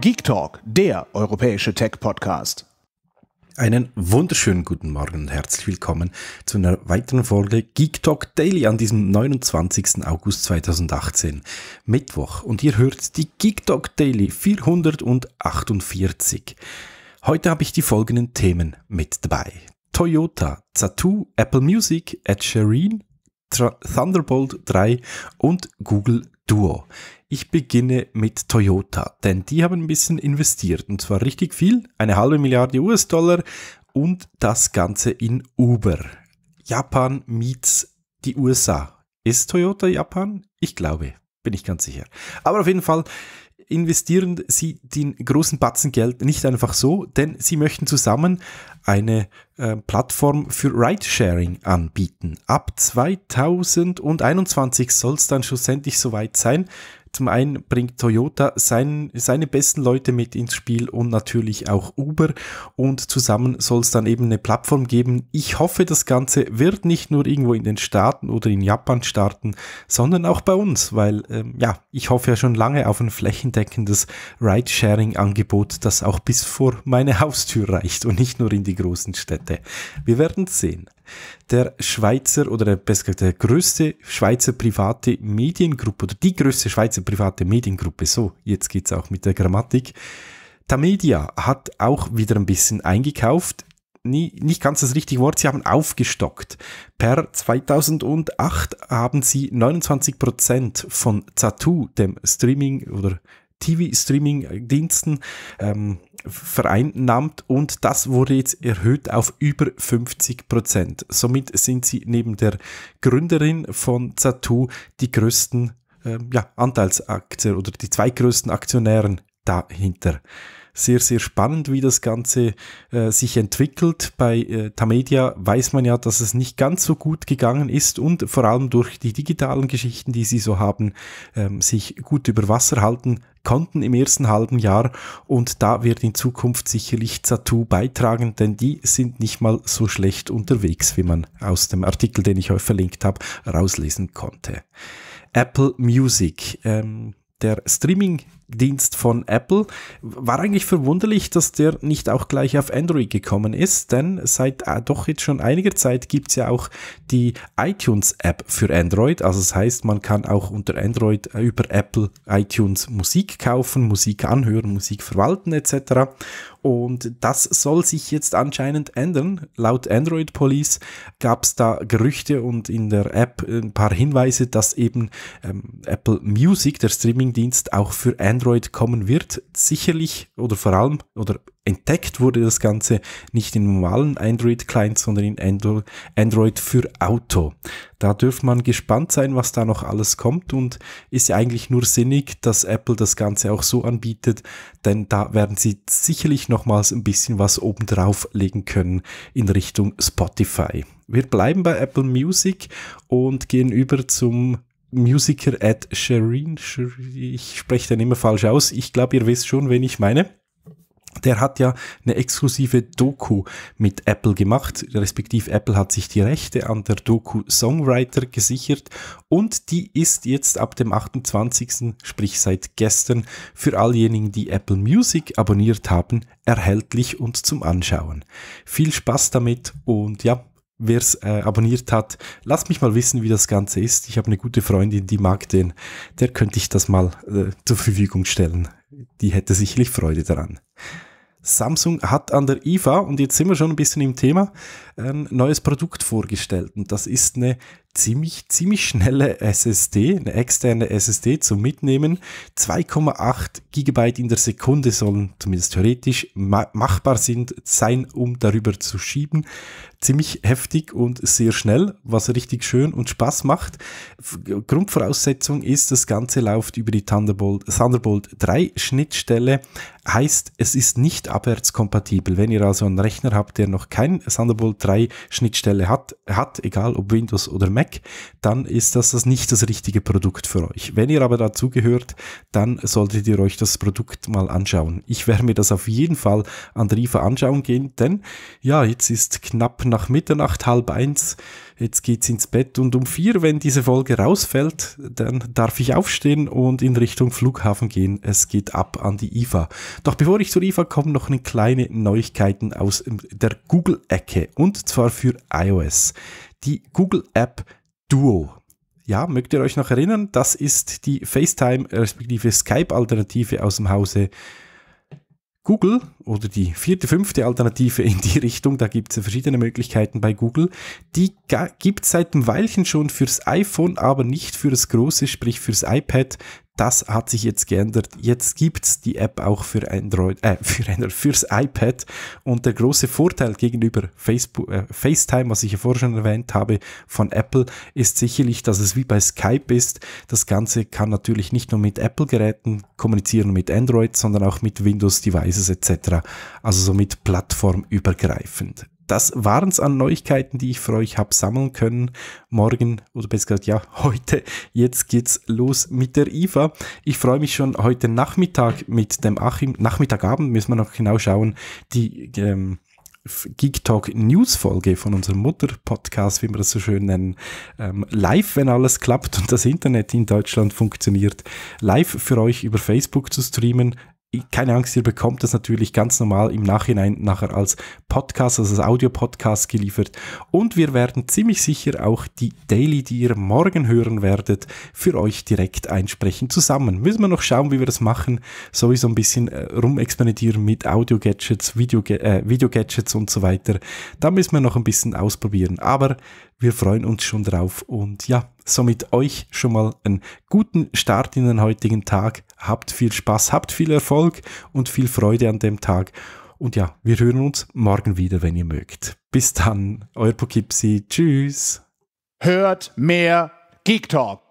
Geek Talk, der europäische Tech-Podcast. Einen wunderschönen guten Morgen und herzlich willkommen zu einer weiteren Folge Geek Talk Daily an diesem 29. August 2018, Mittwoch. Und ihr hört die Geek Talk Daily 448. Heute habe ich die folgenden Themen mit dabei. Toyota, Zatu, Apple Music, Ed Sheeran, Thunderbolt 3 und Google Duo. Ich beginne mit Toyota, denn die haben ein bisschen investiert und zwar richtig viel, eine halbe Milliarde US-Dollar und das Ganze in Uber. Japan meets die USA. Ist Toyota Japan? Ich glaube, bin ich ganz sicher. Aber auf jeden Fall investieren sie den großen Batzen Geld nicht einfach so, denn sie möchten zusammen eine äh, Plattform für Ridesharing anbieten. Ab 2021 soll es dann schlussendlich soweit sein, zum einen bringt Toyota sein, seine besten Leute mit ins Spiel und natürlich auch Uber und zusammen soll es dann eben eine Plattform geben. Ich hoffe, das Ganze wird nicht nur irgendwo in den Staaten oder in Japan starten, sondern auch bei uns, weil ähm, ja, ich hoffe ja schon lange auf ein flächendeckendes Ridesharing-Angebot, das auch bis vor meine Haustür reicht und nicht nur in die großen Städte. Wir werden es sehen der Schweizer oder besser gesagt, der größte Schweizer private Mediengruppe oder die größte Schweizer private Mediengruppe. So, jetzt geht es auch mit der Grammatik. Tamedia hat auch wieder ein bisschen eingekauft. Nie, nicht ganz das richtige Wort, sie haben aufgestockt. Per 2008 haben sie 29% von Zatu, dem Streaming- oder TV-Streaming-Diensten ähm, vereinnahmt und das wurde jetzt erhöht auf über 50 Prozent. Somit sind sie neben der Gründerin von Zatu die größten ähm, ja, Anteilsaktien oder die zwei größten Aktionären dahinter sehr, sehr spannend, wie das Ganze äh, sich entwickelt. Bei äh, Tamedia weiß man ja, dass es nicht ganz so gut gegangen ist und vor allem durch die digitalen Geschichten, die sie so haben, ähm, sich gut über Wasser halten konnten im ersten halben Jahr. Und da wird in Zukunft sicherlich Zatu beitragen, denn die sind nicht mal so schlecht unterwegs, wie man aus dem Artikel, den ich euch verlinkt habe, rauslesen konnte. Apple Music. Ähm, der Streaming Dienst von Apple. War eigentlich verwunderlich, dass der nicht auch gleich auf Android gekommen ist, denn seit äh, doch jetzt schon einiger Zeit gibt es ja auch die iTunes-App für Android. Also das heißt, man kann auch unter Android äh, über Apple iTunes Musik kaufen, Musik anhören, Musik verwalten etc. Und das soll sich jetzt anscheinend ändern. Laut Android Police gab es da Gerüchte und in der App ein paar Hinweise, dass eben ähm, Apple Music, der Streamingdienst, auch für Android Android kommen wird. Sicherlich oder vor allem oder entdeckt wurde das Ganze nicht in normalen Android-Clients, sondern in Andro Android für Auto. Da dürfte man gespannt sein, was da noch alles kommt und ist ja eigentlich nur sinnig, dass Apple das Ganze auch so anbietet, denn da werden sie sicherlich nochmals ein bisschen was obendrauf legen können in Richtung Spotify. Wir bleiben bei Apple Music und gehen über zum Musiker at Shireen, ich spreche den immer falsch aus, ich glaube, ihr wisst schon, wen ich meine. Der hat ja eine exklusive Doku mit Apple gemacht, respektive Apple hat sich die Rechte an der Doku Songwriter gesichert und die ist jetzt ab dem 28., sprich seit gestern, für allejenigen, die Apple Music abonniert haben, erhältlich und zum Anschauen. Viel Spaß damit und ja, wer es äh, abonniert hat, lasst mich mal wissen, wie das Ganze ist. Ich habe eine gute Freundin, die mag den. Der könnte ich das mal äh, zur Verfügung stellen. Die hätte sicherlich Freude daran. Samsung hat an der IFA, und jetzt sind wir schon ein bisschen im Thema, ein neues Produkt vorgestellt. Und das ist eine ziemlich, ziemlich schnelle SSD, eine externe SSD zum Mitnehmen. 2,8 GB in der Sekunde sollen zumindest theoretisch ma machbar sind, sein, um darüber zu schieben. Ziemlich heftig und sehr schnell, was richtig schön und Spaß macht. Grundvoraussetzung ist, das Ganze läuft über die Thunderbolt, Thunderbolt 3 Schnittstelle. Heißt, es ist nicht abwärtskompatibel. Wenn ihr also einen Rechner habt, der noch kein Thunderbolt schnittstelle hat, hat, egal ob Windows oder Mac, dann ist das, das nicht das richtige Produkt für euch. Wenn ihr aber dazugehört, dann solltet ihr euch das Produkt mal anschauen. Ich werde mir das auf jeden Fall an der IFA anschauen gehen, denn ja, jetzt ist knapp nach Mitternacht, halb eins, jetzt geht's ins Bett und um vier, wenn diese Folge rausfällt, dann darf ich aufstehen und in Richtung Flughafen gehen. Es geht ab an die IFA. Doch bevor ich zur IFA komme, noch eine kleine Neuigkeiten aus der Google-Ecke. Und und zwar für iOS. Die Google App Duo. Ja, mögt ihr euch noch erinnern? Das ist die FaceTime respektive Skype-Alternative aus dem Hause Google oder die vierte, fünfte Alternative in die Richtung, da gibt es verschiedene Möglichkeiten bei Google. Die gibt es seit einem Weilchen schon fürs iPhone, aber nicht für das große, sprich fürs iPad. Das hat sich jetzt geändert. Jetzt gibt's die App auch für Android, äh, für Android, fürs iPad. Und der große Vorteil gegenüber Facebook, äh, FaceTime, was ich ja vorher schon erwähnt habe, von Apple, ist sicherlich, dass es wie bei Skype ist. Das Ganze kann natürlich nicht nur mit Apple-Geräten kommunizieren, mit Android, sondern auch mit Windows-Devices etc. Also somit plattformübergreifend das waren es an Neuigkeiten, die ich für euch habe sammeln können. Morgen oder besser gesagt, ja, heute. Jetzt geht's los mit der IFA. Ich freue mich schon heute Nachmittag mit dem Achim. Nachmittagabend müssen wir noch genau schauen. Die ähm, Geek Talk News Folge von unserem Mutter Podcast, wie wir das so schön nennen, ähm, live, wenn alles klappt und das Internet in Deutschland funktioniert, live für euch über Facebook zu streamen keine Angst, ihr bekommt das natürlich ganz normal im Nachhinein nachher als Podcast, also als Audio-Podcast geliefert. Und wir werden ziemlich sicher auch die Daily, die ihr morgen hören werdet, für euch direkt einsprechen zusammen. Müssen wir noch schauen, wie wir das machen. Sowieso ein bisschen äh, rumexperimentieren mit Audio-Gadgets, äh, Video-Gadgets äh, Video und so weiter. Da müssen wir noch ein bisschen ausprobieren. Aber wir freuen uns schon drauf und ja, somit euch schon mal einen guten Start in den heutigen Tag. Habt viel Spaß, habt viel Erfolg und viel Freude an dem Tag. Und ja, wir hören uns morgen wieder, wenn ihr mögt. Bis dann, euer Pokipsi. Tschüss. Hört mehr Geek Talk.